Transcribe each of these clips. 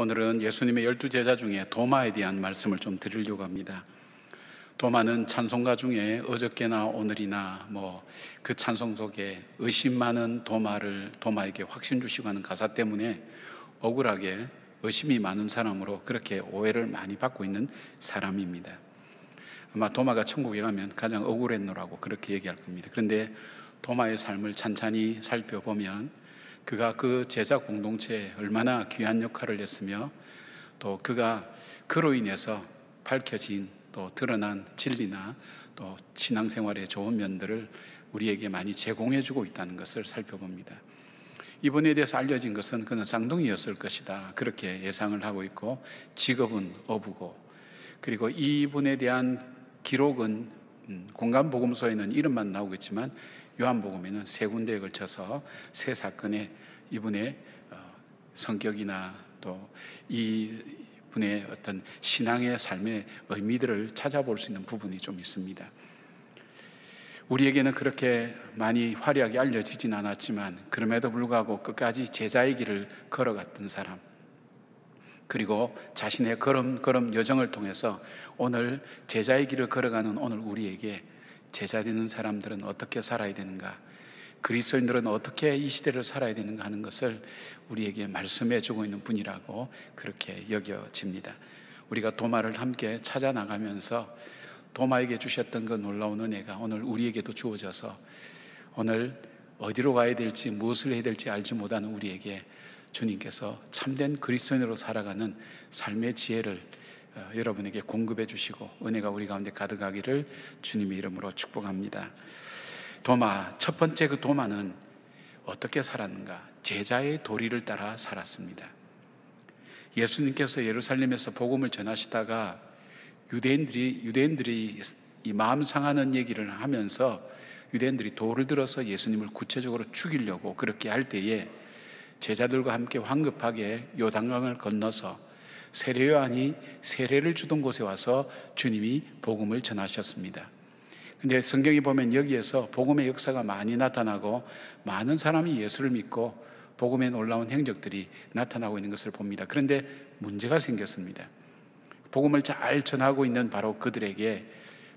오늘은 예수님의 열두 제자 중에 도마에 대한 말씀을 좀 드리려고 합니다. 도마는 찬송가 중에 어저께나 오늘이나 뭐 그 찬송 속에 의심 많은 도마를 도마에게 확신 주시고 하는 가사 때문에 억울하게 의심이 많은 사람으로 그렇게 오해를 많이 받고 있는 사람입니다. 아마 도마가 천국에 가면 가장 억울했노라고 그렇게 얘기할 겁니다. 그런데 도마의 삶을 찬찬히 살펴보면 그가 그 제자 공동체에 얼마나 귀한 역할을 했으며 또 그가 그로 인해서 밝혀진 또 드러난 진리나 또 신앙생활의 좋은 면들을 우리에게 많이 제공해주고 있다는 것을 살펴봅니다. 이번에 대해서 알려진 것은 그는 쌍둥이였을 것이다. 그렇게 예상을 하고 있고 직업은 어부고 그리고 이분에 대한 기록은 음, 공간보금소에는 이름만 나오고 있지만 요한복음에는 세 군데에 걸쳐서 세 사건의 이분의 어, 성격이나 또 이분의 어떤 신앙의 삶의 의미들을 찾아볼 수 있는 부분이 좀 있습니다. 우리에게는 그렇게 많이 화려하게 알려지진 않았지만 그럼에도 불구하고 끝까지 제자의 길을 걸어갔던 사람 그리고 자신의 걸음걸음 여정을 통해서 오늘 제자의 길을 걸어가는 오늘 우리에게 제자 되는 사람들은 어떻게 살아야 되는가? 그리스도인들은 어떻게 이 시대를 살아야 되는가 하는 것을 우리에게 말씀해 주고 있는 분이라고 그렇게 여겨집니다. 우리가 도마를 함께 찾아 나가면서 도마에게 주셨던 그 놀라운 은혜가 오늘 우리에게도 주어져서 오늘 어디로 가야 될지 무엇을 해야 될지 알지 못하는 우리에게 주님께서 참된 그리스도인으로 살아가는 삶의 지혜를 어, 여러분에게 공급해 주시고 은혜가 우리 가운데 가득하기를 주님의 이름으로 축복합니다. 도마 첫 번째 그 도마는 어떻게 살았는가? 제자의 도리를 따라 살았습니다. 예수님께서 예루살렘에서 복음을 전하시다가 유대인들이 유대인들이 이 마음 상하는 얘기를 하면서 유대인들이 돌을 들어서 예수님을 구체적으로 죽이려고 그렇게 할 때에 제자들과 함께 황급하게 요단강을 건너서 세례 요한이 세례를 주던 곳에 와서 주님이 복음을 전하셨습니다. 근데 성경에 보면 여기에서 복음의 역사가 많이 나타나고 많은 사람이 예수를 믿고 복음에 놀라운 행적들이 나타나고 있는 것을 봅니다. 그런데 문제가 생겼습니다. 복음을 잘 전하고 있는 바로 그들에게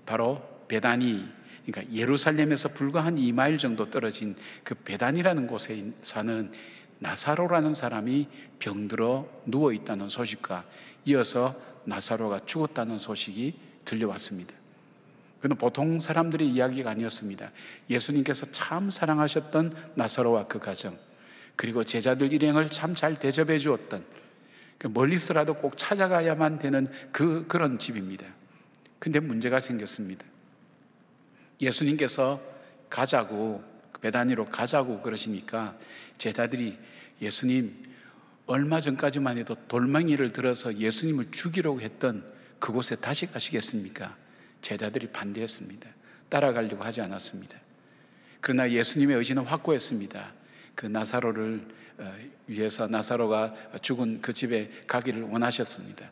바로 베단이 그러니까 예루살렘에서 불과 한 2마일 정도 떨어진 그 베단이라는 곳에 사는 나사로라는 사람이 병들어 누워 있다는 소식과 이어서 나사로가 죽었다는 소식이 들려왔습니다. 그는 보통 사람들의 이야기가 아니었습니다. 예수님께서 참 사랑하셨던 나사로와 그 가정, 그리고 제자들 일행을 참 잘 대접해 주었던 그 멀리서라도 꼭 찾아가야만 되는 그 그런 집입니다. 근데 문제가 생겼습니다. 예수님께서 가자고 배단위로 가자고 그러시니까 제자들이 예수님 얼마 전까지만 해도 돌멩이를 들어서 예수님을 죽이려고 했던 그곳에 다시 가시겠습니까? 제자들이 반대했습니다. 따라가려고 하지 않았습니다. 그러나 예수님의 의지는 확고했습니다. 그 나사로를 어, 위해서 나사로가 죽은 그 집에 가기를 원하셨습니다.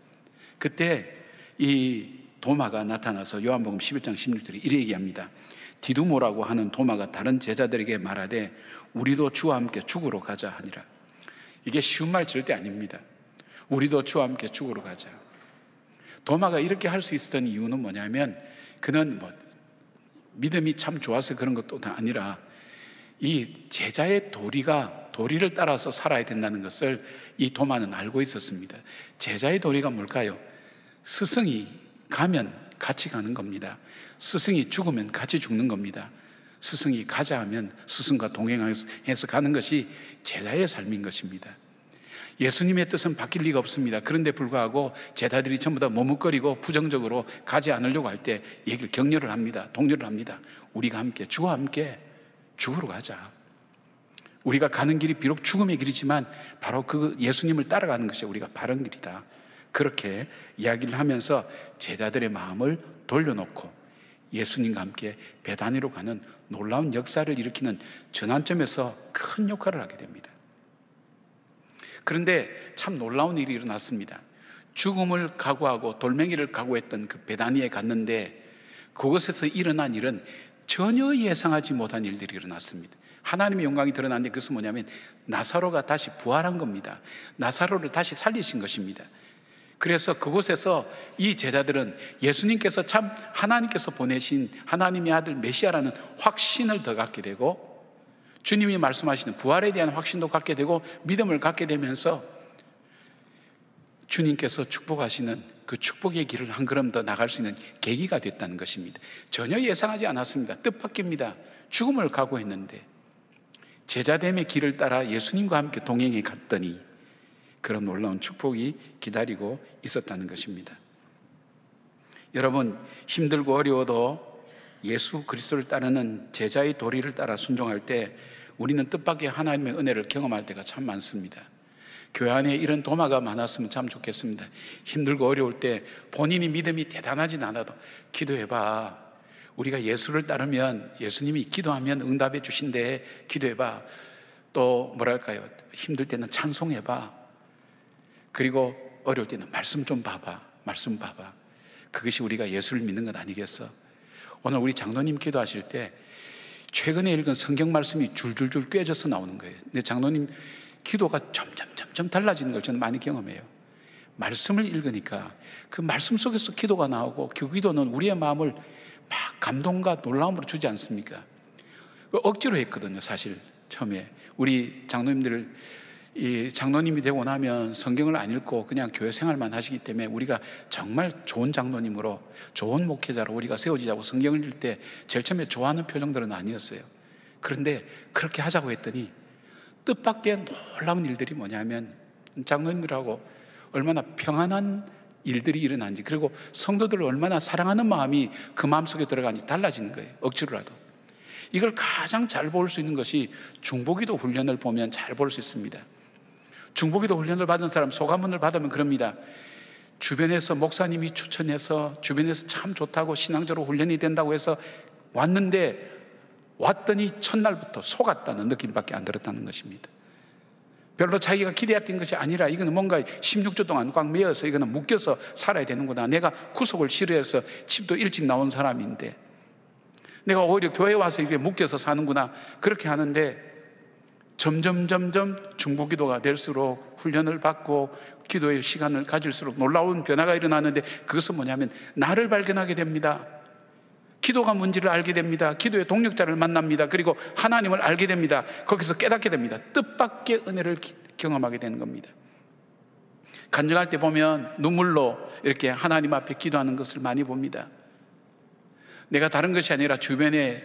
그때 이 도마가 나타나서 요한복음 11장 16절에 이래 얘기합니다. 디두모라고 하는 도마가 다른 제자들에게 말하되 우리도 주와 함께 죽으러 가자 하니라. 이게 쉬운 말 절대 아닙니다. 우리도 주와 함께 죽으러 가자. 도마가 이렇게 할 수 있었던 이유는 뭐냐면 그는 뭐 믿음이 참 좋아서 그런 것도 다 아니라 이 제자의 도리가 도리를 따라서 살아야 된다는 것을 이 도마는 알고 있었습니다. 제자의 도리가 뭘까요? 스승이 가면 같이 가는 겁니다. 스승이 죽으면 같이 죽는 겁니다. 스승이 가자 하면 스승과 동행해서 가는 것이 제자의 삶인 것입니다. 예수님의 뜻은 바뀔 리가 없습니다. 그런데 불구하고 제자들이 전부 다 머뭇거리고 부정적으로 가지 않으려고 할 때 얘기를 격려를 합니다. 동료를 합니다. 우리가 함께 주와 함께 죽으러 가자. 우리가 가는 길이 비록 죽음의 길이지만 바로 그 예수님을 따라가는 것이 우리가 바른 길이다. 그렇게 이야기를 하면서 제자들의 마음을 돌려놓고 예수님과 함께 배단위로 가는 놀라운 역사를 일으키는 전환점에서 큰 역할을 하게 됩니다. 그런데 참 놀라운 일이 일어났습니다. 죽음을 각오하고 돌멩이를 각오했던 그 배단위에 갔는데 그곳에서 일어난 일은 전혀 예상하지 못한 일들이 일어났습니다. 하나님의 영광이 드러났는데 그것은 뭐냐면 나사로가 다시 부활한 겁니다. 나사로를 다시 살리신 것입니다. 그래서 그곳에서 이 제자들은 예수님께서 참 하나님께서 보내신 하나님의 아들 메시아라는 확신을 더 갖게 되고 주님이 말씀하시는 부활에 대한 확신도 갖게 되고 믿음을 갖게 되면서 주님께서 축복하시는 그 축복의 길을 한 걸음 더 나갈 수 있는 계기가 됐다는 것입니다. 전혀 예상하지 않았습니다. 뜻밖입니다. 죽음을 각오했는데 제자됨의 길을 따라 예수님과 함께 동행해 갔더니 그런 놀라운 축복이 기다리고 있었다는 것입니다. 여러분, 힘들고 어려워도 예수 그리스도를 따르는 제자의 도리를 따라 순종할 때 우리는 뜻밖의 하나님의 은혜를 경험할 때가 참 많습니다. 교회 안에 이런 도마가 많았으면 참 좋겠습니다. 힘들고 어려울 때 본인이 믿음이 대단하진 않아도 기도해봐. 우리가 예수를 따르면 예수님이 기도하면 응답해 주신대 기도해봐. 또 뭐랄까요? 힘들 때는 찬송해봐. 그리고 어려울 때는 말씀 좀 봐봐. 말씀 봐봐. 그것이 우리가 예수를 믿는 것 아니겠어? 오늘 우리 장로님 기도하실 때 최근에 읽은 성경 말씀이 줄줄줄 꿰져서 나오는 거예요. 근 장로님 기도가 점점 점점 달라지는 걸 저는 많이 경험해요. 말씀을 읽으니까 그 말씀 속에서 기도가 나오고 그 기도는 우리의 마음을 막 감동과 놀라움으로 주지 않습니까? 그 억지로 했거든요, 사실 처음에 우리 장로님들 이 장로님이 되고 나면 성경을 안 읽고 그냥 교회 생활만 하시기 때문에 우리가 정말 좋은 장로님으로 좋은 목회자로 우리가 세워지자고 성경을 읽을 때 제일 처음에 좋아하는 표정들은 아니었어요. 그런데 그렇게 하자고 했더니 뜻밖의 놀라운 일들이 뭐냐면 장로님들하고 얼마나 평안한 일들이 일어난지 그리고 성도들을 얼마나 사랑하는 마음이 그 마음속에 들어가는지 달라지는 거예요. 억지로라도. 이걸 가장 잘 볼 수 있는 것이 중보기도 훈련을 보면 잘 볼 수 있습니다. 중복기도 훈련을 받은 사람 소감문을 받으면 그럽니다. 주변에서 목사님이 추천해서 주변에서 참 좋다고 신앙적으로 훈련이 된다고 해서 왔는데 왔더니 첫날부터 속았다는 느낌밖에 안 들었다는 것입니다. 별로 자기가 기대했던 것이 아니라 이거는 뭔가 16주 동안 꽉메어서 이거는 묶여서 살아야 되는구나. 내가 구속을 싫어해서 집도 일찍 나온 사람인데 내가 오히려 교회 와서 이게 묶여서 사는구나. 그렇게 하는데 점점 점점 중보기도가 될수록 훈련을 받고 기도의 시간을 가질수록 놀라운 변화가 일어나는데 그것은 뭐냐면 나를 발견하게 됩니다. 기도가 뭔지를 알게 됩니다. 기도의 동력자를 만납니다. 그리고 하나님을 알게 됩니다. 거기서 깨닫게 됩니다. 뜻밖의 은혜를 경험하게 되는 겁니다. 간증할 때 보면 눈물로 이렇게 하나님 앞에 기도하는 것을 많이 봅니다. 내가 다른 것이 아니라 주변에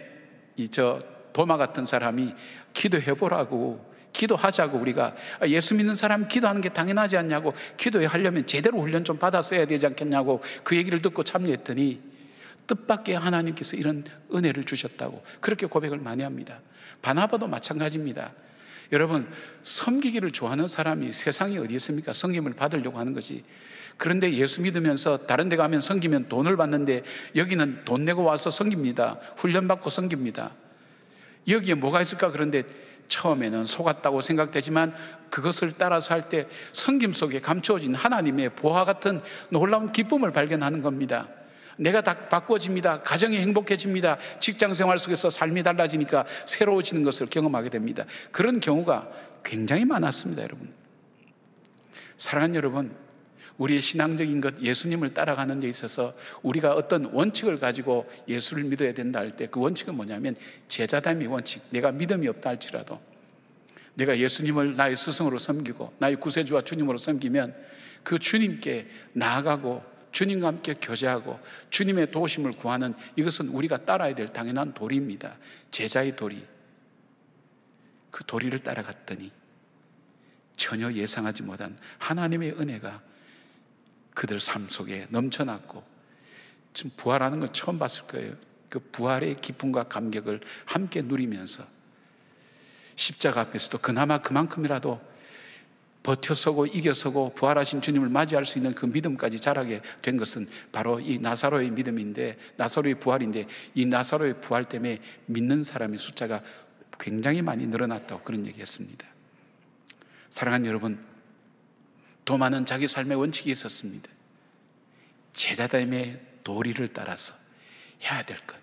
이저 도마 같은 사람이 기도해 보라고 기도하자고 우리가 아, 예수 믿는 사람 기도하는 게 당연하지 않냐고 기도해 하려면 제대로 훈련 좀 받았어야 되지 않겠냐고 그 얘기를 듣고 참여했더니 뜻밖의 하나님께서 이런 은혜를 주셨다고 그렇게 고백을 많이 합니다. 바나바도 마찬가지입니다. 여러분 섬기기를 좋아하는 사람이 세상에 어디 있습니까? 성김을 받으려고 하는 거지. 그런데 예수 믿으면서 다른 데 가면 섬기면 돈을 받는데 여기는 돈 내고 와서 섬깁니다. 훈련받고 섬깁니다. 여기에 뭐가 있을까? 그런데 처음에는 속았다고 생각되지만 그것을 따라서 할 때 성김 속에 감추어진 하나님의 보화 같은 놀라운 기쁨을 발견하는 겁니다. 내가 다 바꿔집니다. 가정이 행복해집니다. 직장 생활 속에서 삶이 달라지니까 새로워지는 것을 경험하게 됩니다. 그런 경우가 굉장히 많았습니다, 여러분. 사랑하는 여러분, 우리의 신앙적인 것 예수님을 따라가는 데 있어서 우리가 어떤 원칙을 가지고 예수를 믿어야 된다 할 때 그 원칙은 뭐냐면 제자담의 원칙. 내가 믿음이 없다 할지라도 내가 예수님을 나의 스승으로 섬기고 나의 구세주와 주님으로 섬기면 그 주님께 나아가고 주님과 함께 교제하고 주님의 도심을 구하는 이것은 우리가 따라야 될 당연한 도리입니다. 제자의 도리. 그 도리를 따라갔더니 전혀 예상하지 못한 하나님의 은혜가 그들 삶 속에 넘쳐났고 지금 부활하는 건 처음 봤을 거예요. 그 부활의 기쁨과 감격을 함께 누리면서 십자가 앞에서도 그나마 그만큼이라도 버텨서고 이겨서고 부활하신 주님을 맞이할 수 있는 그 믿음까지 자라게 된 것은 바로 이 나사로의 믿음인데 나사로의 부활인데 이 나사로의 부활 때문에 믿는 사람의 숫자가 굉장히 많이 늘어났다고 그런 얘기했습니다. 사랑하는 여러분, 도마는 자기 삶의 원칙이 있었습니다. 제자됨의 도리를 따라서 해야 될 것.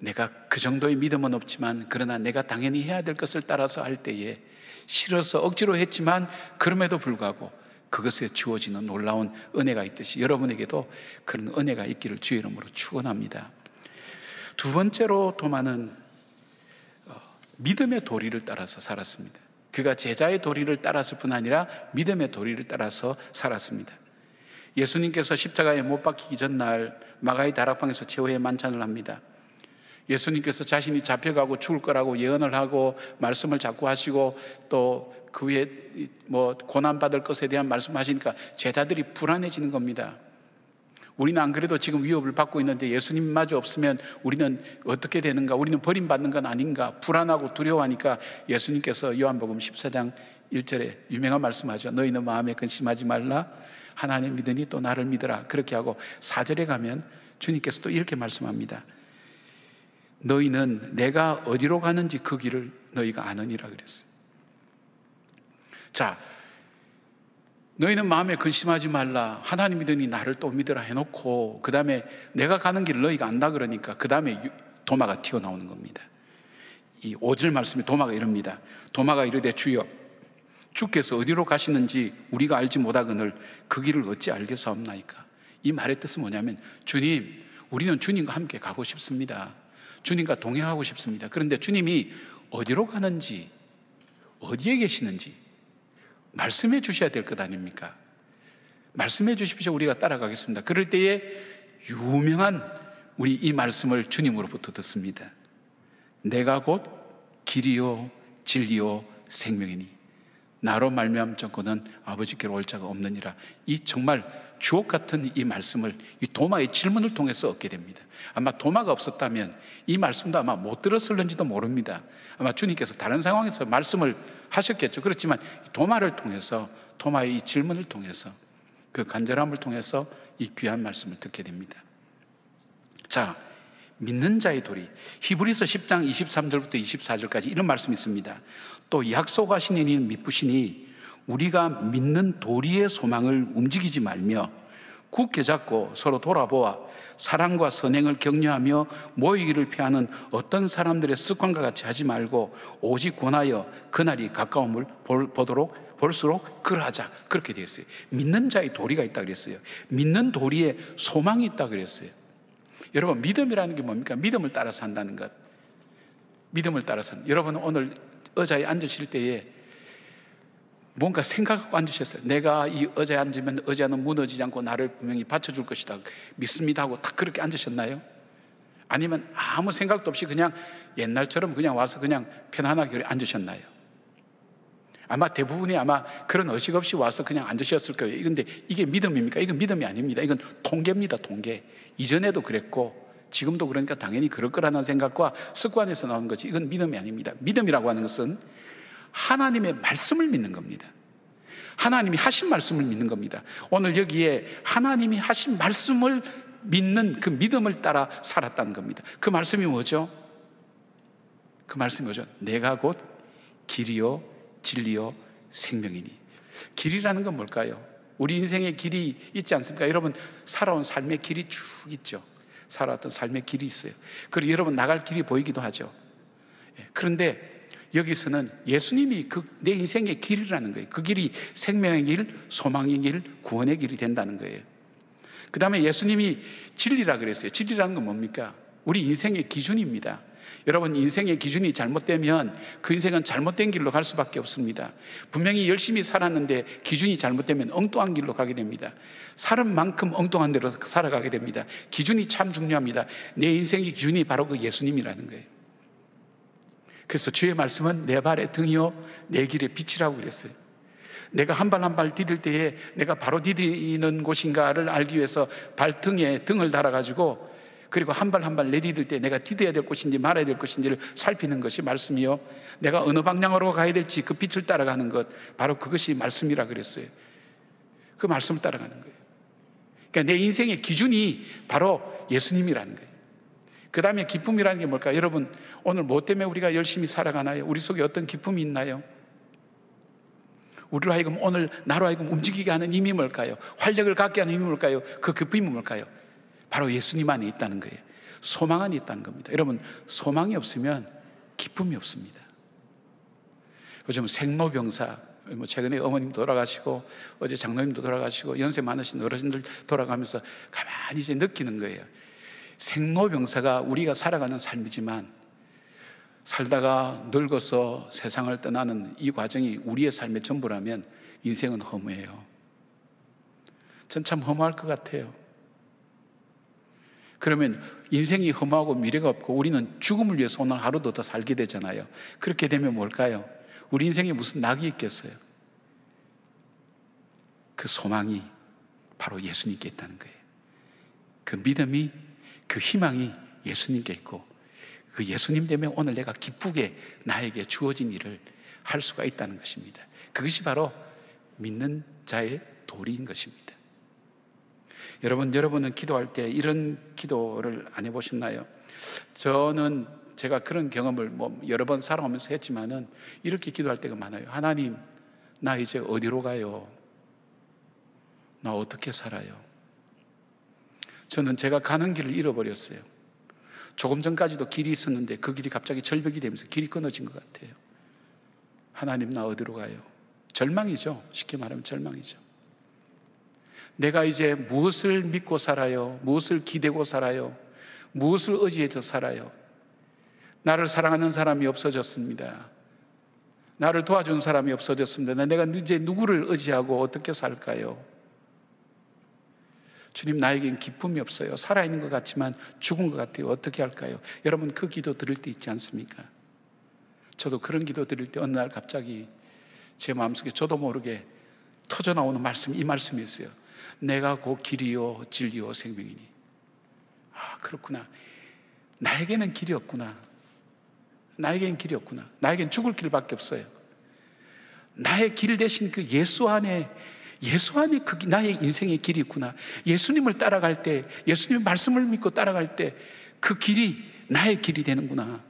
내가 그 정도의 믿음은 없지만 그러나 내가 당연히 해야 될 것을 따라서 할 때에 싫어서 억지로 했지만 그럼에도 불구하고 그것에 주어지는 놀라운 은혜가 있듯이 여러분에게도 그런 은혜가 있기를 주의 이름으로 축원합니다. 두 번째로 도마는 어, 믿음의 도리를 따라서 살았습니다. 그가 제자의 도리를 따라서 뿐 아니라 믿음의 도리를 따라서 살았습니다. 예수님께서 십자가에 못 박히기 전날 마가의 다락방에서 최후의 만찬을 합니다. 예수님께서 자신이 잡혀가고 죽을 거라고 예언을 하고 말씀을 자꾸 하시고 또그 위에 뭐 고난받을 것에 대한 말씀하시니까 제자들이 불안해지는 겁니다. 우리는 안 그래도 지금 위협을 받고 있는데 예수님마저 없으면 우리는 어떻게 되는가? 우리는 버림받는 건 아닌가? 불안하고 두려워하니까 예수님께서 요한복음 14장 1절에 유명한 말씀하죠. 너희는 마음에 근심하지 말라. 하나님 믿으니 또 나를 믿으라. 그렇게 하고 4절에 가면 주님께서 또 이렇게 말씀합니다. 너희는 내가 어디로 가는지 그 길을 너희가 아느니라 그랬어요. 자, 너희는 마음에 근심하지 말라. 하나님 믿으니 나를 또 믿으라 해놓고, 그 다음에 내가 가는 길을 너희가 안다 그러니까, 그 다음에 도마가 튀어나오는 겁니다. 이 5절 말씀에 도마가 이릅니다. 도마가 이르되 주여, 주께서 어디로 가시는지 우리가 알지 못하거늘 그 길을 어찌 알겠사옵나이까. 이 말의 뜻은 뭐냐면, 주님, 우리는 주님과 함께 가고 싶습니다. 주님과 동행하고 싶습니다. 그런데 주님이 어디로 가는지, 어디에 계시는지, 말씀해 주셔야 될 것 아닙니까? 말씀해 주십시오. 우리가 따라가겠습니다. 그럴 때에 유명한 우리 이 말씀을 주님으로부터 듣습니다. 내가 곧 길이요, 진리요, 생명이니. 나로 말미암 자권는 아버지께로 올 자가 없느니라. 이 정말 주옥 같은 이 말씀을 이 도마의 질문을 통해서 얻게 됩니다. 아마 도마가 없었다면 이 말씀도 아마 못 들었을는지도 모릅니다. 아마 주님께서 다른 상황에서 말씀을 하셨겠죠. 그렇지만 도마를 통해서 도마의 이 질문을 통해서 그 간절함을 통해서 이 귀한 말씀을 듣게 됩니다. 자, 믿는 자의 도리. 히브리서 10장 23절부터 24절까지 이런 말씀이 있습니다. 또 약속하신 이는 믿으시니 우리가 믿는 도리의 소망을 움직이지 말며 굳게 잡고 서로 돌아보아 사랑과 선행을 격려하며 모이기를 피하는 어떤 사람들의 습관과 같이 하지 말고 오직 권하여 그날이 가까움을 볼, 보도록 볼수록 그러하자 그렇게 되었어요. 믿는 자의 도리가 있다 그랬어요. 믿는 도리에 소망이 있다 그랬어요. 여러분 믿음이라는 게 뭡니까? 믿음을 따라 산다는 것. 믿음을 따라 산. 여러분 오늘 의자에 앉으실 때에 뭔가 생각하고 앉으셨어요. 내가 이 의자에 앉으면 의자는 무너지지 않고 나를 분명히 받쳐줄 것이다. 믿습니다 하고 딱 그렇게 앉으셨나요? 아니면 아무 생각도 없이 그냥 옛날처럼 그냥 와서 그냥 편안하게 앉으셨나요? 아마 대부분이 아마 그런 의식 없이 와서 그냥 앉으셨을 거예요. 근데 이게 믿음입니까? 이건 믿음이 아닙니다. 이건 통계입니다, 통계. 이전에도 그랬고, 지금도 그러니까 당연히 그럴 거라는 생각과 습관에서 나온 거지. 이건 믿음이 아닙니다. 믿음이라고 하는 것은 하나님의 말씀을 믿는 겁니다. 하나님이 하신 말씀을 믿는 겁니다. 오늘 여기에 하나님이 하신 말씀을 믿는 그 믿음을 따라 살았다는 겁니다. 그 말씀이 뭐죠? 그 말씀이 뭐죠? 내가 곧 길이요, 진리요, 생명이니. 길이라는 건 뭘까요? 우리 인생의 길이 있지 않습니까? 여러분, 살아온 삶의 길이 쭉 있죠. 살았던 삶의 길이 있어요. 그리고 여러분 나갈 길이 보이기도 하죠. 예, 그런데 여기서는 예수님이 그 내 인생의 길이라는 거예요. 그 길이 생명의 길, 소망의 길, 구원의 길이 된다는 거예요. 그 다음에 예수님이 진리라 그랬어요. 진리라는 건 뭡니까? 우리 인생의 기준입니다. 여러분 인생의 기준이 잘못되면 그 인생은 잘못된 길로 갈 수밖에 없습니다. 분명히 열심히 살았는데 기준이 잘못되면 엉뚱한 길로 가게 됩니다. 사람 만큼 엉뚱한 데로 살아가게 됩니다. 기준이 참 중요합니다. 내 인생의 기준이 바로 그 예수님이라는 거예요. 그래서 주의 말씀은 내 발의 등이요 내 길의 빛이라고 그랬어요. 내가 한 발 한 발 디딜 때에 내가 바로 디디는 곳인가를 알기 위해서 발등에 등을 달아가지고 그리고 한 발 한 발 내디딜 때 내가 디뎌야 될 것인지 말아야 될 것인지를 살피는 것이 말씀이요. 내가 어느 방향으로 가야 될지 그 빛을 따라가는 것, 바로 그것이 말씀이라 그랬어요. 그 말씀을 따라가는 거예요. 그러니까 내 인생의 기준이 바로 예수님이라는 거예요. 그 다음에 기쁨이라는 게 뭘까요? 여러분, 오늘 뭐 때문에 우리가 열심히 살아가나요? 우리 속에 어떤 기쁨이 있나요? 우리로 하여금 오늘 나로 하여금 움직이게 하는 힘이 뭘까요? 활력을 갖게 하는 힘이 뭘까요? 그 기쁨이 뭘까요? 바로 예수님 안에 있다는 거예요. 소망 안에 있다는 겁니다. 여러분, 소망이 없으면 기쁨이 없습니다. 요즘 생로병사, 뭐 최근에 어머님 돌아가시고 어제 장로님도 돌아가시고 연세 많으신 어르신들 돌아가면서 가만히 이제 느끼는 거예요. 생로병사가 우리가 살아가는 삶이지만 살다가 늙어서 세상을 떠나는 이 과정이 우리의 삶의 전부라면 인생은 허무해요. 전 참 허무할 것 같아요. 그러면 인생이 험하고 미래가 없고 우리는 죽음을 위해서 오늘 하루도 더 살게 되잖아요. 그렇게 되면 뭘까요? 우리 인생에 무슨 낙이 있겠어요? 그 소망이 바로 예수님께 있다는 거예요. 그 믿음이, 그 희망이 예수님께 있고, 그 예수님 때문에 오늘 내가 기쁘게 나에게 주어진 일을 할 수가 있다는 것입니다. 그것이 바로 믿는 자의 도리인 것입니다. 여러분, 여러분은 기도할 때 이런 기도를 안 해보셨나요? 저는 제가 그런 경험을 뭐 여러 번 살아오면서 했지만은 이렇게 기도할 때가 많아요. 하나님, 나 이제 어디로 가요? 나 어떻게 살아요? 저는 제가 가는 길을 잃어버렸어요. 조금 전까지도 길이 있었는데 그 길이 갑자기 절벽이 되면서 길이 끊어진 것 같아요. 하나님, 나 어디로 가요? 절망이죠. 쉽게 말하면 절망이죠. 내가 이제 무엇을 믿고 살아요? 무엇을 기대고 살아요? 무엇을 의지해서 살아요? 나를 사랑하는 사람이 없어졌습니다. 나를 도와준 사람이 없어졌습니다. 내가 이제 누구를 의지하고 어떻게 살까요? 주님, 나에겐 기쁨이 없어요. 살아있는 것 같지만 죽은 것 같아요. 어떻게 할까요? 여러분, 그 기도 들을 때 있지 않습니까? 저도 그런 기도 들을 때 어느 날 갑자기 제 마음속에 저도 모르게 터져나오는 말씀, 이말씀이있어요 내가 곧 길이요 진리요 생명이니. 아 그렇구나. 나에게는 길이 없구나. 나에겐 길이 없구나. 나에겐 죽을 길밖에 없어요. 나의 길 대신 그 예수 안에 예수 안에 그 나의 인생의 길이 있구나. 예수님을 따라갈 때 예수님의 말씀을 믿고 따라갈 때 그 길이 나의 길이 되는구나.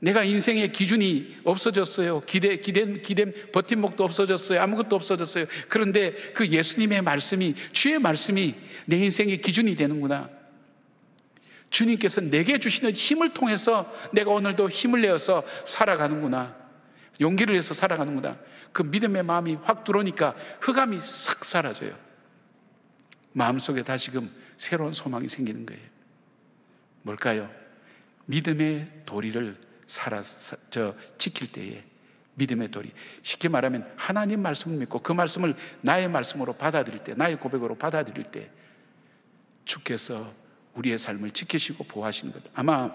내가 인생의 기준이 없어졌어요. 기대, 기대, 기대, 버팀목도 없어졌어요. 아무것도 없어졌어요. 그런데 그 예수님의 말씀이, 주의 말씀이 내 인생의 기준이 되는구나. 주님께서 내게 주시는 힘을 통해서 내가 오늘도 힘을 내어서 살아가는구나. 용기를 내서 살아가는구나. 그 믿음의 마음이 확 들어오니까 흑암이 싹 사라져요. 마음속에 다시금 새로운 소망이 생기는 거예요. 뭘까요? 믿음의 도리를 살아 저 지킬 때에 믿음의 도리 쉽게 말하면 하나님 말씀을 믿고 그 말씀을 나의 말씀으로 받아들일 때 나의 고백으로 받아들일 때 주께서 우리의 삶을 지키시고 보호하시는 것 아마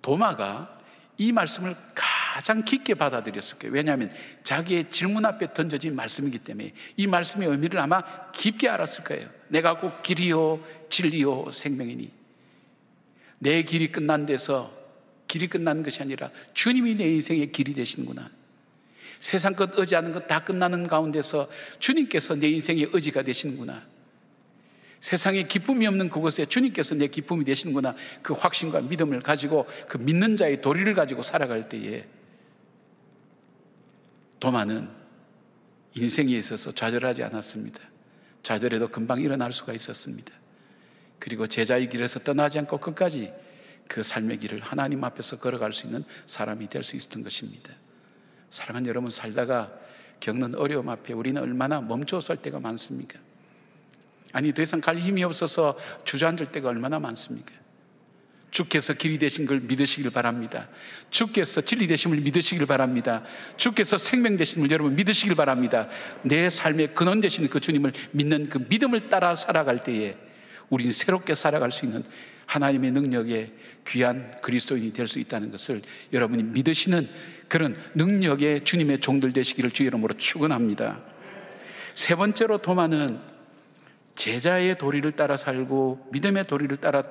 도마가 이 말씀을 가장 깊게 받아들였을 거예요. 왜냐하면 자기의 질문 앞에 던져진 말씀이기 때문에 이 말씀의 의미를 아마 깊게 알았을 거예요. 내가 꼭 길이요, 진리요, 생명이니. 내 길이 끝난 데서 길이 끝나는 것이 아니라 주님이 내 인생의 길이 되시는구나. 세상 끝 의지하는 것 다 끝나는 가운데서 주님께서 내 인생의 의지가 되시는구나. 세상에 기쁨이 없는 그곳에 주님께서 내 기쁨이 되시는구나. 그 확신과 믿음을 가지고 그 믿는 자의 도리를 가지고 살아갈 때에 도마는 인생에 있어서 좌절하지 않았습니다. 좌절해도 금방 일어날 수가 있었습니다. 그리고 제자의 길에서 떠나지 않고 끝까지 그 삶의 길을 하나님 앞에서 걸어갈 수 있는 사람이 될 수 있었던 것입니다. 사랑하는 여러분 살다가 겪는 어려움 앞에 우리는 얼마나 멈춰 설 때가 많습니까? 아니 더 이상 갈 힘이 없어서 주저앉을 때가 얼마나 많습니까? 주께서 길이 되신 걸 믿으시길 바랍니다. 주께서 진리 되심을 믿으시길 바랍니다. 주께서 생명 되심을 여러분 믿으시길 바랍니다. 내 삶의 근원 되시는 그 주님을 믿는 그 믿음을 따라 살아갈 때에 우리 새롭게 살아갈 수 있는 하나님의 능력의 귀한 그리스도인이 될 수 있다는 것을 여러분이 믿으시는 그런 능력의 주님의 종들 되시기를 주 이름으로 축원합니다. 세 번째로 도마는 제자의 도리를 따라 살고 믿음의 도리를 따라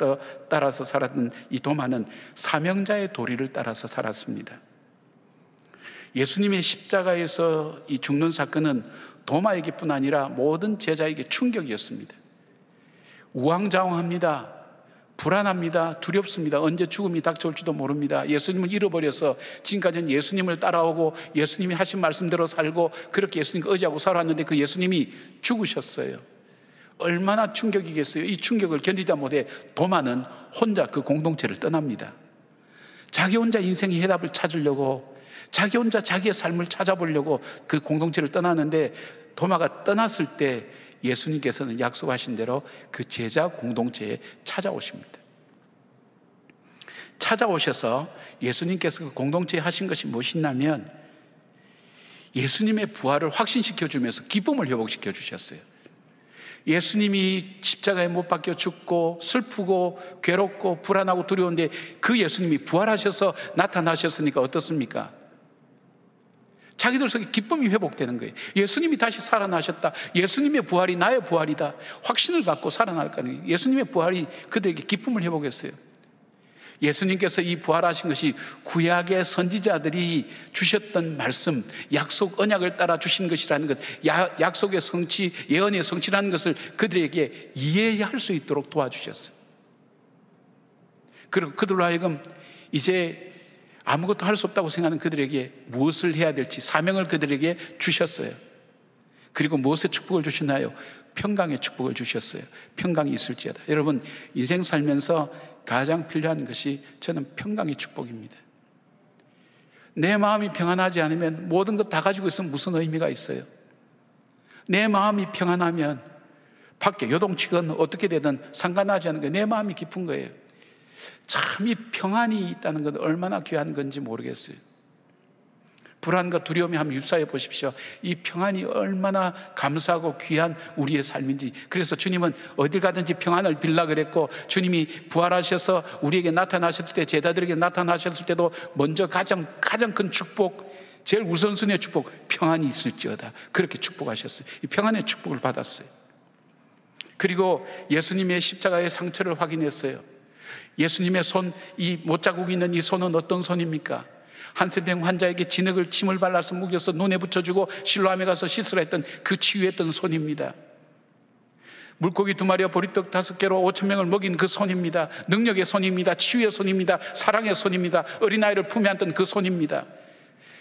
따라서 살았던 이 도마는 사명자의 도리를 따라서 살았습니다. 예수님의 십자가에서 이 죽는 사건은 도마에게뿐 아니라 모든 제자에게 충격이었습니다. 우왕좌왕합니다. 불안합니다. 두렵습니다. 언제 죽음이 닥쳐올지도 모릅니다. 예수님을 잃어버려서 지금까지는 예수님을 따라오고 예수님이 하신 말씀대로 살고 그렇게 예수님과 의지하고 살았는데 그 예수님이 죽으셨어요. 얼마나 충격이겠어요. 이 충격을 견디다 못해 도마는 혼자 그 공동체를 떠납니다. 자기 혼자 인생의 해답을 찾으려고 자기 혼자 자기의 삶을 찾아보려고 그 공동체를 떠나는데 도마가 떠났을 때 예수님께서는 약속하신 대로 그 제자 공동체에 찾아오십니다. 찾아오셔서 예수님께서 그 공동체에 하신 것이 무엇이냐면 예수님의 부활을 확신시켜 주면서 기쁨을 회복시켜 주셨어요. 예수님이 십자가에 못 박혀 죽고 슬프고 괴롭고 불안하고 두려운데 그 예수님이 부활하셔서 나타나셨으니까 어떻습니까? 자기들 속에 기쁨이 회복되는 거예요. 예수님이 다시 살아나셨다. 예수님의 부활이 나의 부활이다. 확신을 갖고 살아날 거는 예수님의 부활이 그들에게 기쁨을 회복했어요. 예수님께서 이 부활하신 것이 구약의 선지자들이 주셨던 말씀, 약속, 언약을 따라 주신 것이라는 것, 약속의 성취, 예언의 성취라는 것을 그들에게 이해할 수 있도록 도와주셨어요. 그리고 그들로 하여금 이제 아무것도 할 수 없다고 생각하는 그들에게 무엇을 해야 될지 사명을 그들에게 주셨어요. 그리고 무엇의 축복을 주시나요? 평강의 축복을 주셨어요. 평강이 있을지어다. 여러분, 인생 살면서 가장 필요한 것이 저는 평강의 축복입니다. 내 마음이 평안하지 않으면 모든 것 다 가지고 있으면 무슨 의미가 있어요? 내 마음이 평안하면 밖에 요동치건 어떻게 되든 상관하지 않은 게내 마음이 깊은 거예요. 참이 평안이 있다는 건 얼마나 귀한 건지 모르겠어요. 불안과 두려움이 한번 휩싸여 보십시오. 이 평안이 얼마나 감사하고 귀한 우리의 삶인지. 그래서 주님은 어딜 가든지 평안을 빌라 그랬고 주님이 부활하셔서 우리에게 나타나셨을 때 제자들에게 나타나셨을 때도 먼저 가장 가장 큰 축복 제일 우선순위의 축복 평안이 있을지어다 그렇게 축복하셨어요. 이 평안의 축복을 받았어요. 그리고 예수님의 십자가의 상처를 확인했어요. 예수님의 손, 이 못자국 있는 이 손은 어떤 손입니까? 한센병 환자에게 진흙을 침을 발라서 묵여서 눈에 붙여주고 실로암에 가서 씻으라 했던 그 치유했던 손입니다. 물고기 두 마리와 보리떡 다섯 개로 오천 명을 먹인 그 손입니다. 능력의 손입니다. 치유의 손입니다. 사랑의 손입니다. 어린아이를 품에 안던 그 손입니다.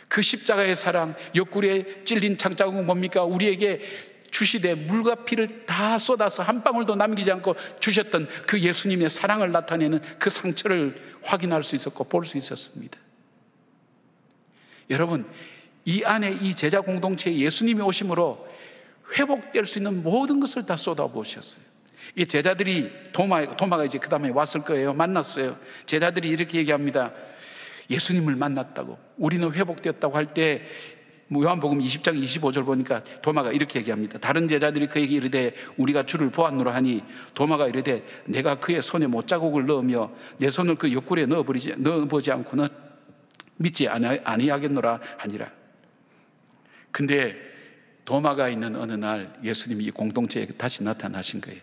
그 십자가의 사랑, 옆구리에 찔린 창자국 은 뭡니까? 우리에게 주시되 물과 피를 다 쏟아서 한 방울도 남기지 않고 주셨던 그 예수님의 사랑을 나타내는 그 상처를 확인할 수 있었고 볼 수 있었습니다. 여러분, 이 안에 이 제자 공동체에 예수님이 오심으로 회복될 수 있는 모든 것을 다 쏟아부으셨어요. 이 제자들이 도마, 도마가 이제 그 다음에 왔을 거예요. 만났어요. 제자들이 이렇게 얘기합니다. 예수님을 만났다고. 우리는 회복됐다고 할때 뭐 요한복음 20장 25절 보니까 도마가 이렇게 얘기합니다. 다른 제자들이 그에게 이르되 우리가 주를 보았노라 하니 도마가 이르되 내가 그의 손에 못자국을 넣으며 내 손을 그 옆구리에 넣어버리지 넣어보지 않고는 믿지 아니하겠노라 하니라. 근데 도마가 있는 어느 날 예수님이 이 공동체에 다시 나타나신 거예요.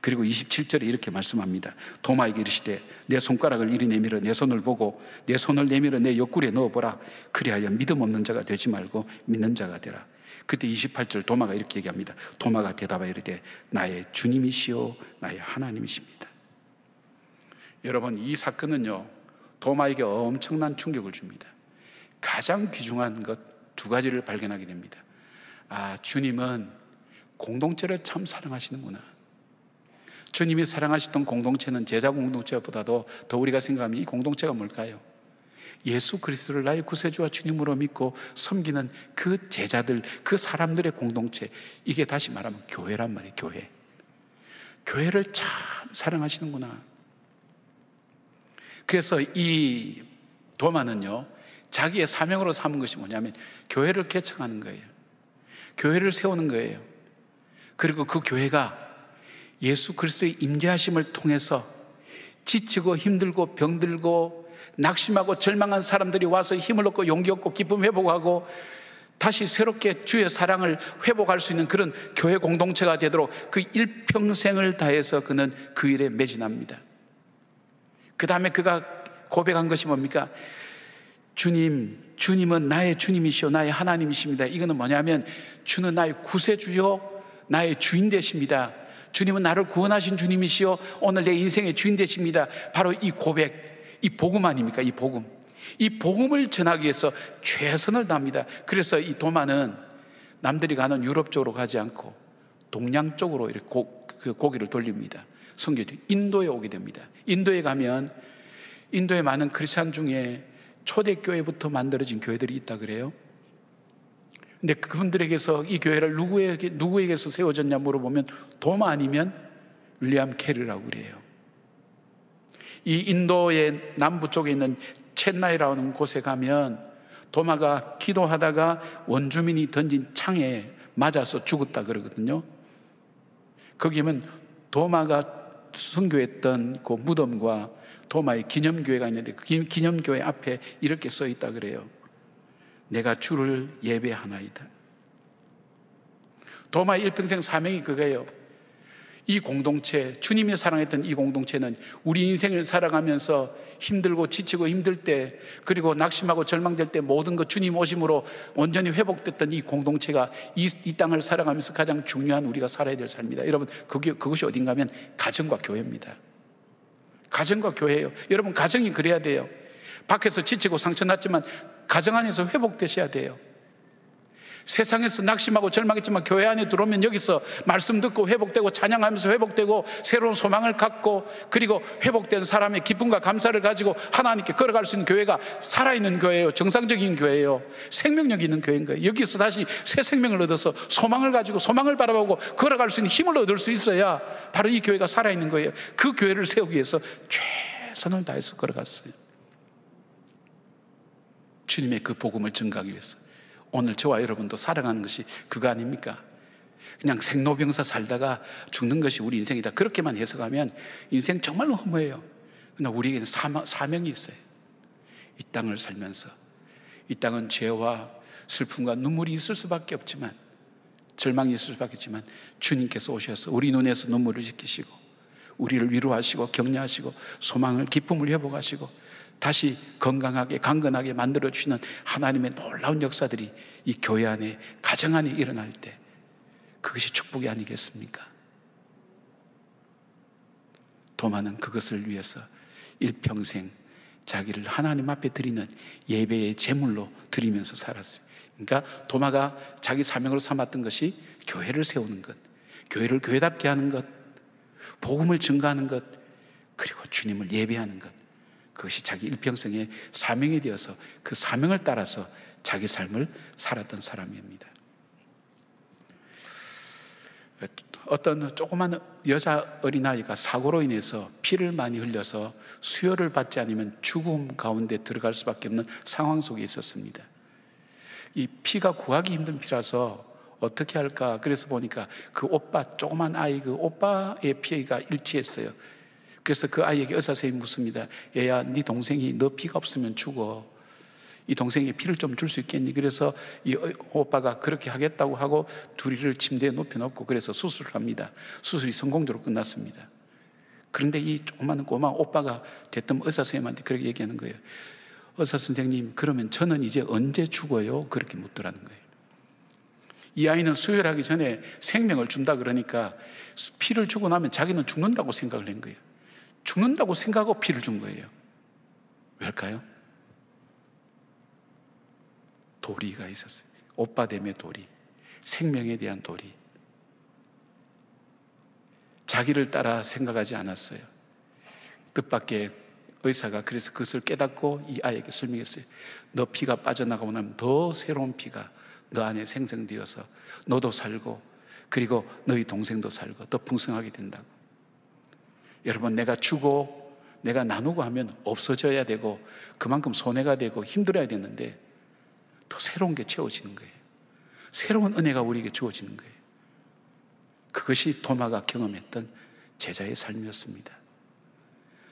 그리고 27절에 이렇게 말씀합니다. 도마에게 이르시되 내 손가락을 이리 내밀어 내 손을 보고 내 손을 내밀어 내 옆구리에 넣어보라. 그리하여 믿음 없는 자가 되지 말고 믿는 자가 되라. 그때 28절 도마가 이렇게 얘기합니다. 도마가 대답하여 이르되 나의 주님이시요 나의 하나님이십니다. 여러분 이 사건은요 도마에게 엄청난 충격을 줍니다. 가장 귀중한 것 두 가지를 발견하게 됩니다. 아 주님은 공동체를 참 사랑하시는구나. 주님이 사랑하셨던 공동체는 제자 공동체보다도 더 우리가 생각하면 이 공동체가 뭘까요? 예수 그리스도를 나의 구세주와 주님으로 믿고 섬기는 그 제자들, 그 사람들의 공동체. 이게 다시 말하면 교회란 말이에요, 교회. 교회를 참 사랑하시는구나. 그래서 이 도마는요, 자기의 사명으로 삼은 것이 뭐냐면 교회를 개척하는 거예요. 교회를 세우는 거예요. 그리고 그 교회가 예수 그리스도의 임재하심을 통해서 지치고 힘들고 병들고 낙심하고 절망한 사람들이 와서 힘을 얻고 용기 얻고 기쁨 회복하고 다시 새롭게 주의 사랑을 회복할 수 있는 그런 교회 공동체가 되도록 그 일평생을 다해서 그는 그 일에 매진합니다. 그 다음에 그가 고백한 것이 뭡니까? 주님, 주님은 나의 주님이시오, 나의 하나님이십니다. 이거는 뭐냐면 주는 나의 구세주요, 나의 주인 되십니다. 주님은 나를 구원하신 주님이시요 오늘 내 인생의 주인 되십니다. 바로 이 고백, 이 복음 아닙니까? 이 복음. 이 복음을 전하기 위해서 최선을 다합니다. 그래서 이 도마는 남들이 가는 유럽 쪽으로 가지 않고 동양 쪽으로 이렇게 고, 그 고기를 돌립니다. 성교지 인도에 오게 됩니다. 인도에 가면 인도의 많은 크리스천 중에 초대교회부터 만들어진 교회들이 있다 그래요. 근데 그분들에게서 이 교회를 누구에게, 누구에게서 세워졌냐 물어보면 돔 아니면 윌리엄 캐리라고 그래요. 이 인도의 남부 쪽에 있는 챗나이라는 곳에 가면 도마가 기도하다가 원주민이 던진 창에 맞아서 죽었다 그러거든요. 거기면 도마가 순교했던 그 무덤과 도마의 기념교회가 있는데 그 기념교회 앞에 이렇게 써 있다 그래요. 내가 주를 예배하나이다. 도마 일평생 사명이 그거예요. 이 공동체, 주님이 사랑했던 이 공동체는 우리 인생을 살아가면서 힘들고 지치고 힘들 때, 그리고 낙심하고 절망될 때 모든 것 주님 오심으로 온전히 회복됐던 이 공동체가 이, 이 땅을 살아가면서 가장 중요한 우리가 살아야 될 삶이다. 여러분, 그게, 그것이 어딘가 하면 가정과 교회입니다. 가정과 교회예요. 여러분, 가정이 그래야 돼요. 밖에서 지치고 상처났지만 가정 안에서 회복되셔야 돼요. 세상에서 낙심하고 절망했지만 교회 안에 들어오면 여기서 말씀 듣고 회복되고 찬양하면서 회복되고 새로운 소망을 갖고 그리고 회복된 사람의 기쁨과 감사를 가지고 하나님께 걸어갈 수 있는 교회가 살아있는 교회예요. 정상적인 교회예요. 생명력 있는 교회인 거예요. 여기서 다시 새 생명을 얻어서 소망을 가지고 소망을 바라보고 걸어갈 수 있는 힘을 얻을 수 있어야 바로 이 교회가 살아있는 거예요. 그 교회를 세우기 위해서 최선을 다해서 걸어갔어요. 주님의 그 복음을 증가하기 위해서. 오늘 저와 여러분도 살아가는 것이 그거 아닙니까? 그냥 생로병사 살다가 죽는 것이 우리 인생이다. 그렇게만 해석하면 인생 정말로 허무해요. 그러나 우리에게는 사명이 있어요. 이 땅을 살면서. 이 땅은 죄와 슬픔과 눈물이 있을 수밖에 없지만, 절망이 있을 수밖에 없지만, 주님께서 오셔서 우리 눈에서 눈물을 지키시고, 우리를 위로하시고, 격려하시고, 소망을, 기쁨을 회복하시고, 다시 건강하게 강건하게 만들어 주시는 하나님의 놀라운 역사들이 이 교회 안에 가정 안에 일어날 때 그것이 축복이 아니겠습니까? 도마는 그것을 위해서 일평생 자기를 하나님 앞에 드리는 예배의 제물로 드리면서 살았어요. 그러니까 도마가 자기 사명으로 삼았던 것이 교회를 세우는 것, 교회를 교회답게 하는 것, 복음을 증가하는 것, 그리고 주님을 예배하는 것. 그것이 자기 일평생의 사명이 되어서 그 사명을 따라서 자기 삶을 살았던 사람입니다. 어떤 조그만 여자 어린아이가 사고로 인해서 피를 많이 흘려서 수혈을 받지 않으면 죽음 가운데 들어갈 수밖에 없는 상황 속에 있었습니다. 이 피가 구하기 힘든 피라서 어떻게 할까? 그래서 보니까 그 오빠, 조그만 아이 그 오빠의 피가 일치했어요. 그래서 그 아이에게 의사선생님이 묻습니다. 얘야, 네 동생이 너 피가 없으면 죽어. 이동생이 피를 좀 줄 수 있겠니? 그래서 이 어, 오빠가 그렇게 하겠다고 하고 둘이를 침대에 높여놓고 그래서 수술을 합니다. 수술이 성공적으로 끝났습니다. 그런데 이 조그마한 꼬마 오빠가 대뜸 의사 선생님한테 그렇게 얘기하는 거예요. 의사 선생님, 그러면 저는 이제 언제 죽어요? 그렇게 묻더라는 거예요. 이 아이는 수혈하기 전에 생명을 준다 그러니까 피를 주고 나면 자기는 죽는다고 생각을 한 거예요. 죽는다고 생각하고 피를 준 거예요. 왜일까요? 도리가 있었어요. 오빠됨의 도리, 생명에 대한 도리. 자기를 따라 생각하지 않았어요. 뜻밖의 의사가 그래서 그것을 깨닫고 이 아이에게 설명했어요. 너 피가 빠져나가고 나면 더 새로운 피가 너 안에 생성되어서 너도 살고 그리고 너희 동생도 살고 더 풍성하게 된다고. 여러분, 내가 주고 내가 나누고 하면 없어져야 되고 그만큼 손해가 되고 힘들어야 되는데 더 새로운 게 채워지는 거예요. 새로운 은혜가 우리에게 주어지는 거예요. 그것이 도마가 경험했던 제자의 삶이었습니다.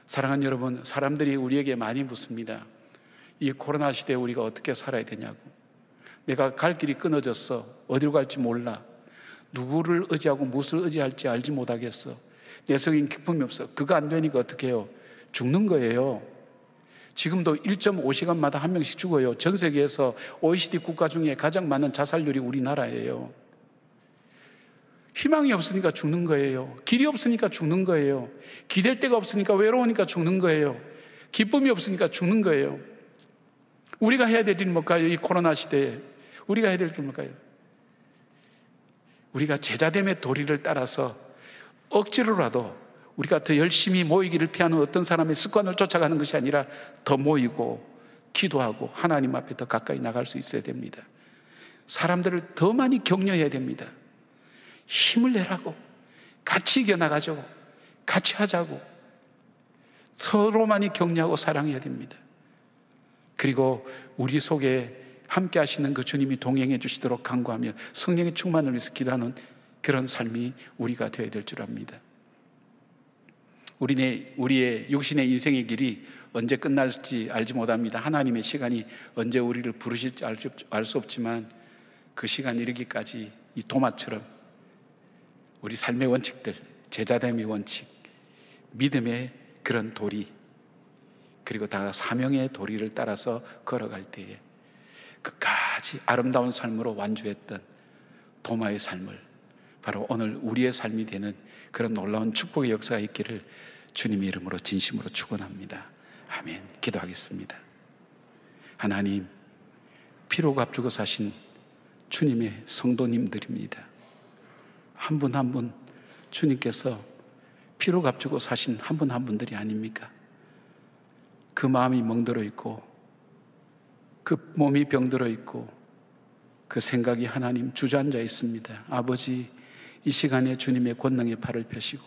사랑하는 여러분, 사람들이 우리에게 많이 묻습니다. 이 코로나 시대에 우리가 어떻게 살아야 되냐고. 내가 갈 길이 끊어졌어. 어디로 갈지 몰라. 누구를 의지하고 무엇을 의지할지 알지 못하겠어. 내성인 기쁨이 없어. 그거 안 되니까 어떻게 해요? 죽는 거예요. 지금도 1.5시간마다 한 명씩 죽어요. 전 세계에서 OECD 국가 중에 가장 많은 자살률이 우리나라예요. 희망이 없으니까 죽는 거예요. 길이 없으니까 죽는 거예요. 기댈 데가 없으니까 외로우니까 죽는 거예요. 기쁨이 없으니까 죽는 거예요. 우리가 해야 될 일이 뭘까요? 이 코로나 시대에. 우리가 해야 될게 뭘까요? 우리가 제자됨의 도리를 따라서 억지로라도 우리가 더 열심히 모이기를 피하는 어떤 사람의 습관을 쫓아가는 것이 아니라 더 모이고 기도하고 하나님 앞에 더 가까이 나갈 수 있어야 됩니다. 사람들을 더 많이 격려해야 됩니다. 힘을 내라고 같이 이겨나가자고 같이 하자고 서로만이 격려하고 사랑해야 됩니다. 그리고 우리 속에 함께 하시는 그 주님이 동행해 주시도록 간구하며 성령의 충만을 위해서 기도하는 그런 삶이 우리가 되어야 될 줄 압니다. 우리네, 우리의 육신의 인생의 길이 언제 끝날지 알지 못합니다. 하나님의 시간이 언제 우리를 부르실지 알 수 없지만 그 시간 이르기까지 이 도마처럼 우리 삶의 원칙들, 제자됨의 원칙, 믿음의 그런 도리, 그리고 다 사명의 도리를 따라서 걸어갈 때에 끝까지 아름다운 삶으로 완주했던 도마의 삶을 바로 오늘 우리의 삶이 되는 그런 놀라운 축복의 역사가 있기를 주님 이름으로 진심으로 축원합니다. 아멘. 기도하겠습니다. 하나님 피로 값주고 사신 주님의 성도님들입니다. 한 분 한 분 주님께서 피로 값주고 사신 한 분한 한 분들이 아닙니까? 그 마음이 멍들어 있고 그 몸이 병들어 있고 그 생각이 하나님 주저앉아 있습니다. 아버지 이 시간에 주님의 권능의 발을 펴시고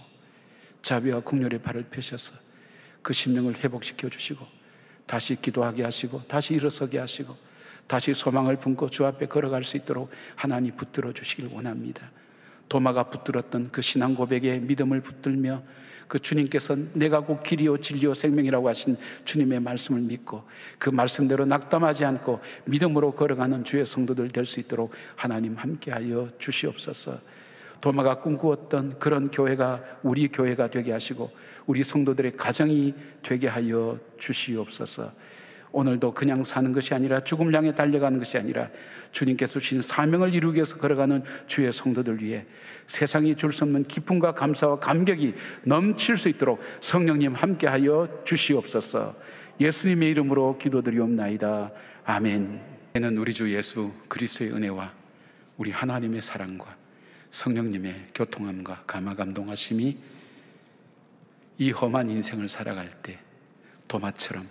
자비와 국률의 발을 펴셔서 그 심령을 회복시켜 주시고 다시 기도하게 하시고 다시 일어서게 하시고 다시 소망을 품고 주 앞에 걸어갈 수 있도록 하나님 붙들어 주시길 원합니다. 도마가 붙들었던 그 신앙 고백에 믿음을 붙들며 그 주님께서 내가 곧 길이요 진리요 생명이라고 하신 주님의 말씀을 믿고 그 말씀대로 낙담하지 않고 믿음으로 걸어가는 주의 성도들 될 수 있도록 하나님 함께하여 주시옵소서. 도마가 꿈꾸었던 그런 교회가 우리 교회가 되게 하시고 우리 성도들의 가정이 되게 하여 주시옵소서. 오늘도 그냥 사는 것이 아니라 죽음 향에 달려가는 것이 아니라 주님께서 주신 사명을 이루기 위해서 걸어가는 주의 성도들 위해 세상이 줄 수 없는 기쁨과 감사와 감격이 넘칠 수 있도록 성령님 함께하여 주시옵소서. 예수님의 이름으로 기도드리옵나이다. 아멘. 우리 주 예수 그리스도의 은혜와 우리 하나님의 사랑과 성령님의 교통함과 감화 감동하심이 이 험한 인생을 살아갈 때 도마처럼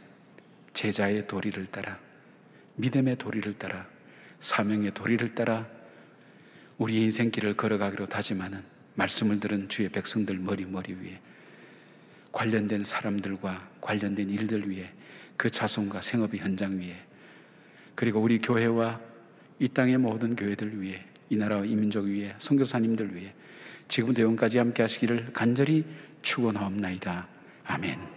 제자의 도리를 따라 믿음의 도리를 따라 사명의 도리를 따라 우리 인생 길을 걸어가기로 다짐하는 말씀을 들은 주의 백성들 머리머리 위에 관련된 사람들과 관련된 일들 위에 그 자손과 생업의 현장 위에 그리고 우리 교회와 이 땅의 모든 교회들 위에 이 나라 이 민족 위해 선교사님들 위해 지금부터 영까지 함께 하시기를 간절히 축원하옵나이다. 아멘.